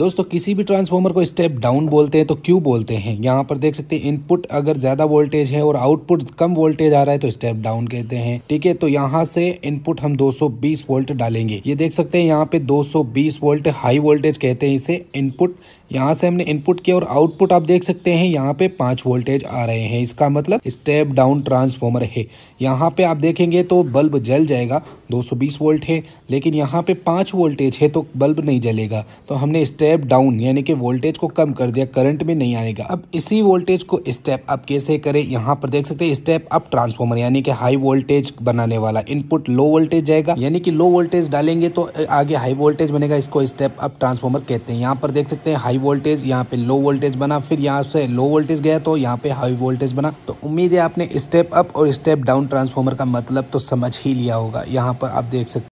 दोस्तों किसी भी ट्रांसफॉर्मर को स्टेप डाउन बोलते हैं तो क्यों बोलते हैं यहाँ पर देख सकते हैं इनपुट अगर ज़्यादा वोल्टेज है और आउटपुट कम वोल्टेज आ रहा है तो स्टेप डाउन कहते हैं ठीक है तो यहाँ से इनपुट हम 220 वोल्ट डालेंगे ये देख सकते हैं यहाँ पे 220 वोल्ट हाई वोल्टेज कहते हैं इसे इनपुट यहाँ से हमने इनपुट किया और आउटपुट आप देख सकते हैं यहाँ पे पांच वोल्टेज आ रहे हैं इसका मतलब स्टेप डाउन ट्रांसफॉर्मर है यहाँ पे आप देखेंगे तो बल्ब जल जाएगा 220 वोल्ट है लेकिन यहाँ पे पांच वोल्टेज है तो बल्ब नहीं जलेगा तो हमने स्टेप डाउन यानी कि वोल्टेज को कम कर दिया करंट में नहीं आएगा अब इसी वोल्टेज को स्टेप अप कैसे करें यहाँ पर देख सकते हैं स्टेप अप ट्रांसफॉर्मर यानी कि हाई वोल्टेज बनाने वाला इनपुट लो वोल्टेज जाएगा यानी कि लो वोल्टेज डालेंगे तो आगे हाई वोल्टेज बनेगा इसको स्टेप अप ट्रांसफॉर्मर कहते हैं यहाँ पर देख सकते हैं हाई वोल्टेज यहाँ पे लो वोल्टेज बना फिर यहाँ से लो वोल्टेज गया तो यहाँ पे हाई वोल्टेज बना तो उम्मीद है आपने स्टेप अप और स्टेप डाउन ट्रांसफॉर्मर का मतलब तो समझ ही लिया होगा यहाँ पर आप देख सकते